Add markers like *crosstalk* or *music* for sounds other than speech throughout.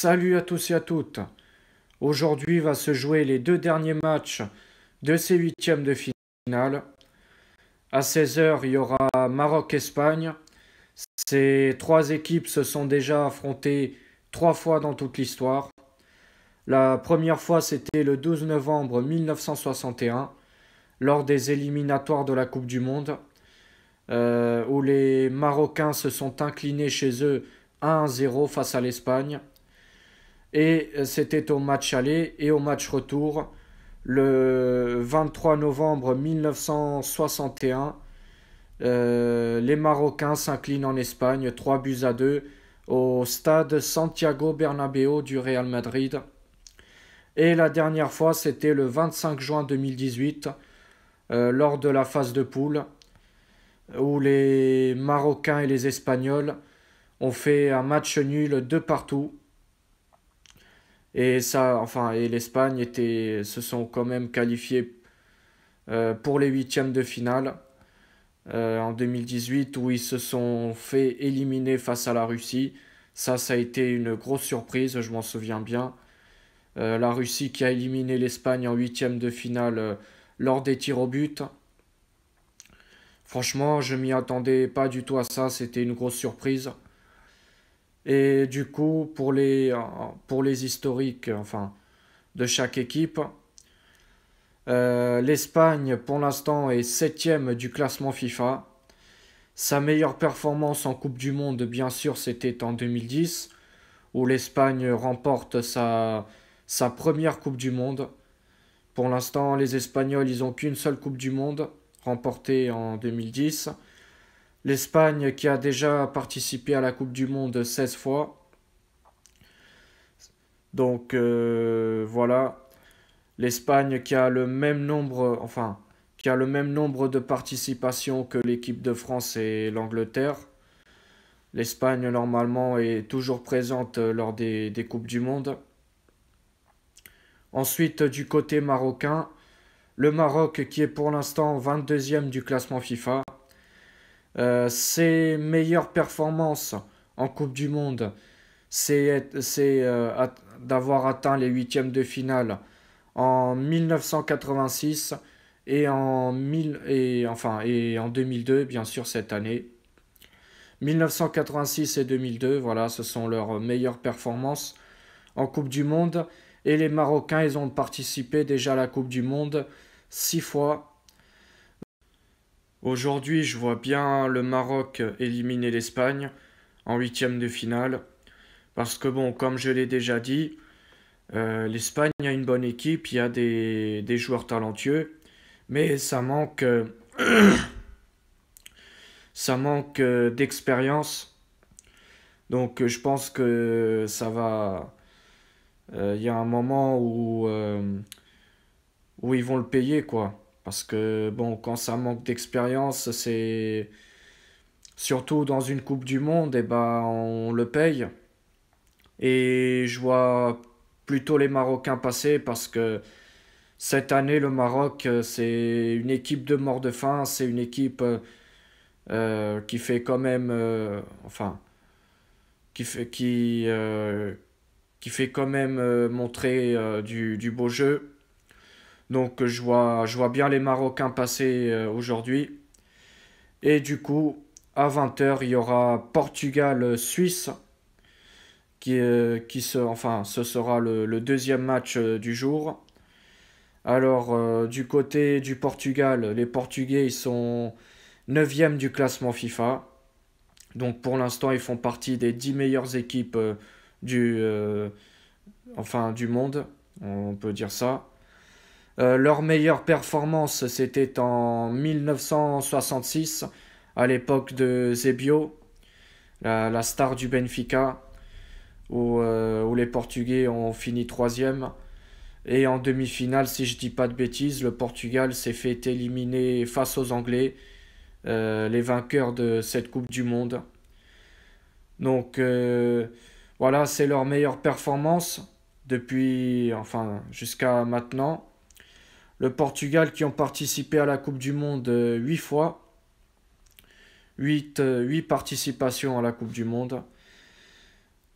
Salut à tous et à toutes. Aujourd'hui va se jouer les deux derniers matchs de ces huitièmes de finale. À 16h, il y aura Maroc-Espagne. Ces trois équipes se sont déjà affrontées trois fois dans toute l'histoire. La première fois, c'était le 12 novembre 1961, lors des éliminatoires de la Coupe du Monde, euh, où les Marocains se sont inclinés chez eux 1-0 face à l'Espagne. Et euh, c'était au match aller et au match retour le 23 novembre 1961. Euh, les Marocains s'inclinent en Espagne 3 buts à 2 au stade Santiago Bernabéu du Real Madrid. Et la dernière fois, c'était le 25 juin 2018, euh, lors de la phase de poule, où les Marocains et les Espagnols ont fait un match nul de partout. Et ça, enfin, et l'Espagne était, se sont quand même qualifiés euh, pour les huitièmes de finale euh, en 2018 où ils se sont fait éliminer face à la Russie. Ça, ça a été une grosse surprise, je m'en souviens bien. Euh, la Russie qui a éliminé l'Espagne en huitièmes de finale lors des tirs au but. Franchement, je m'y attendais pas du tout à ça, c'était une grosse surprise. Et du coup, pour les, historiques enfin, de chaque équipe, euh, l'Espagne, pour l'instant, est septième du classement FIFA. Sa meilleure performance en Coupe du Monde, bien sûr, c'était en 2010, où l'Espagne remporte sa, sa première Coupe du Monde. Pour l'instant, les Espagnols, ils n'ont qu'une seule Coupe du Monde, remportée en 2010. L'Espagne qui a déjà participé à la Coupe du Monde 16 fois. Donc euh, voilà, l'Espagne qui a le même nombre, enfin, qui a le même nombre de participations que l'équipe de France et l'Angleterre. L'Espagne normalement est toujours présente lors des, des, Coupes du Monde. Ensuite, du côté marocain, le Maroc qui est pour l'instant 22e du classement FIFA. Euh, ses meilleures performances en Coupe du Monde, c'est euh, d'avoir atteint les huitièmes de finale en 1986 et en, et en 2002, bien sûr, cette année. 1986 et 2002, voilà, ce sont leurs meilleures performances en Coupe du Monde. Et les Marocains, ils ont participé déjà à la Coupe du Monde six fois Aujourd'hui, je vois bien le Maroc éliminer l'Espagne en huitième de finale. Parce que, bon, comme je l'ai déjà dit, euh, l'Espagne a une bonne équipe, il y a des, joueurs talentueux, mais ça manque, *coughs* ça manque euh, d'expérience. Donc, euh, je pense que ça va. Il y a un moment où, où ils vont le payer, quoi. Parce que, bon, quand ça manque d'expérience, c'est. Surtout dans une Coupe du Monde, et eh ben, on le paye. Et je vois plutôt les Marocains passer parce que cette année, le Maroc, euh, c'est une équipe de mort de faim, c'est une équipe euh, euh, qui fait quand même. enfin. Qui fait, quand même montrer du beau jeu. Donc je vois, bien les Marocains passer euh, aujourd'hui. Et du coup, à 20h, il y aura Portugal-Suisse. Euh, qui, euh, qui enfin, ce sera le, deuxième match du jour. Alors, du côté du Portugal, les Portugais, ils sont 9e du classement FIFA. Donc, pour l'instant, ils font partie des 10 meilleures équipes du, enfin, du monde. On peut dire ça. Euh, leur meilleure performance, c'était en 1966, à l'époque de Zebio, la, star du Benfica, euh, où, les Portugais ont fini troisième. Et en demi-finale, si je dis pas de bêtises, le Portugal s'est fait éliminer face aux Anglais, euh, les vainqueurs de cette Coupe du Monde. Donc voilà, c'est leur meilleure performance depuis, enfin, jusqu'à maintenant le Portugal qui ont participé à la Coupe du Monde 8 euh, fois. 8, euh, participations à la Coupe du Monde.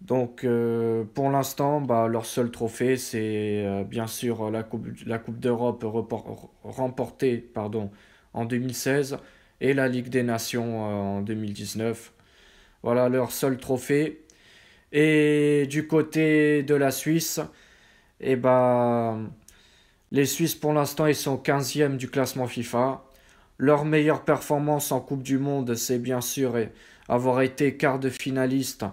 Donc euh, pour l'instant, bah, leur seul trophée, c'est bien sûr la Coupe, la coupe d'Europe remportée pardon, en 2016 et la Ligue des Nations en 2019. Voilà leur seul trophée. Et du côté de la Suisse, et eh bah, les Suisses, pour l'instant, ils sont 15e du classement FIFA. Leur meilleure performance en Coupe du Monde, c'est bien sûr avoir été quart de finaliste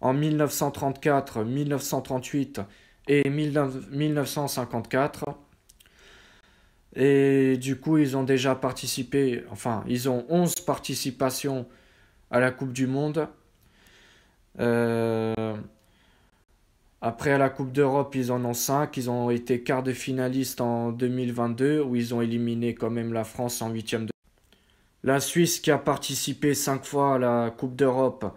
en 1934, 1938 et 1954. Et du coup, ils ont déjà participé, enfin, ils ont 11 participations à la Coupe du Monde. Euh, après, à la Coupe d'Europe, ils en ont 5. Ils ont été quart de finaliste en 2022, où ils ont éliminé quand même la France en huitième de... La Suisse, qui a participé 5 fois à la Coupe d'Europe,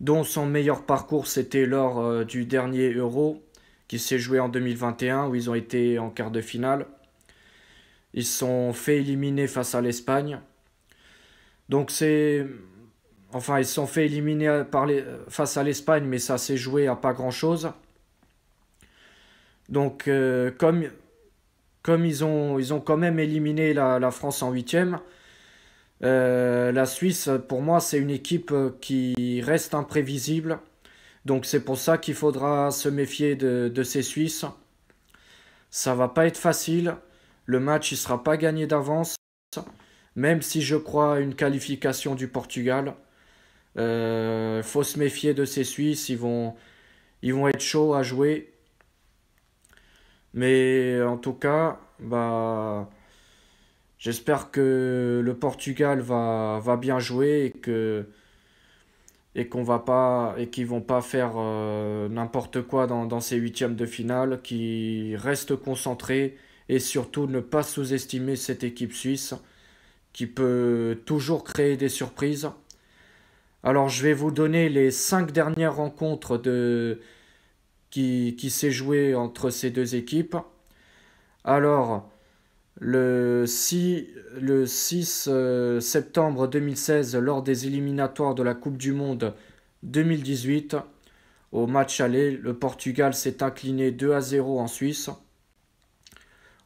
dont son meilleur parcours, c'était lors euh, du dernier Euro, qui s'est joué en 2021, où ils ont été en quart de finale. Ils sont fait éliminer face à l'Espagne. Donc c'est... Enfin, ils sont fait éliminer par euh, face à l'Espagne, mais ça s'est joué à pas grand-chose. Donc, euh, comme, comme ils, ont, ils ont quand même éliminé la, France en huitième, euh, la Suisse, pour moi, c'est une équipe euh, qui reste imprévisible. Donc, c'est pour ça qu'il faudra se méfier de, ces Suisses. Ça va pas être facile. Le match, il sera pas gagné d'avance. Même si je crois à une qualification du Portugal, Il faut se méfier de ces Suisses. Ils vont, ils vont être chauds à jouer. Mais en tout cas, bah, j'espère que le Portugal va, bien jouer et que et qu'on va pas et qu'ils vont pas faire euh, n'importe quoi dans, dans ces huitièmes de finale, qui restent concentrés et surtout ne pas sous-estimer cette équipe suisse qui peut toujours créer des surprises. Alors je vais vous donner les cinq dernières rencontres de, qui, s'est joué entre ces deux équipes. Alors, le 6, euh, septembre 2016, lors des éliminatoires de la Coupe du Monde 2018, au match aller, le Portugal s'est incliné 2 à 0 en Suisse.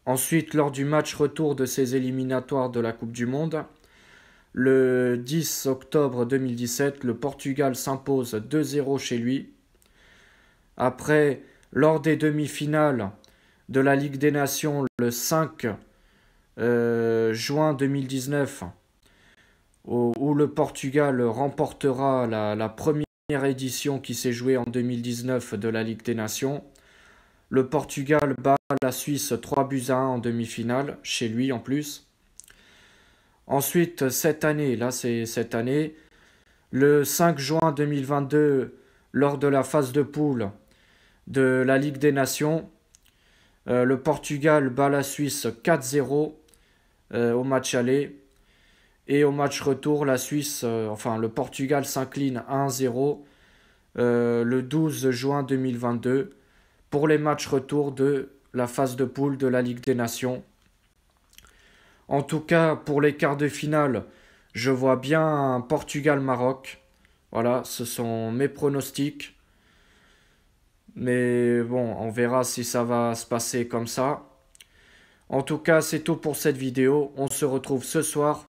Ensuite, lors du match retour de ces éliminatoires de la Coupe du Monde, le 10 octobre 2017, le Portugal s'impose 2-0 chez lui après, lors des demi-finales de la Ligue des Nations le 5 euh, juin 2019, où, le Portugal remportera la, la première édition qui s'est jouée en 2019 de la Ligue des Nations, le Portugal bat la Suisse 3 buts à 1 en demi-finale, chez lui en plus. Ensuite, cette année, là c'est cette année, le 5 juin 2022, lors de la phase de poule, de la Ligue des Nations. Euh, le Portugal bat la Suisse 4-0 euh, au match aller. Et au match retour, la Suisse, euh, enfin le Portugal s'incline 1-0 le 12 juin 2022 pour les matchs retour de la phase de poule de la Ligue des Nations. En tout cas, pour les quarts de finale, je vois bien Portugal-Maroc. Voilà, ce sont mes pronostics. Mais bon, on verra si ça va se passer comme ça. En tout cas, c'est tout pour cette vidéo. On se retrouve ce soir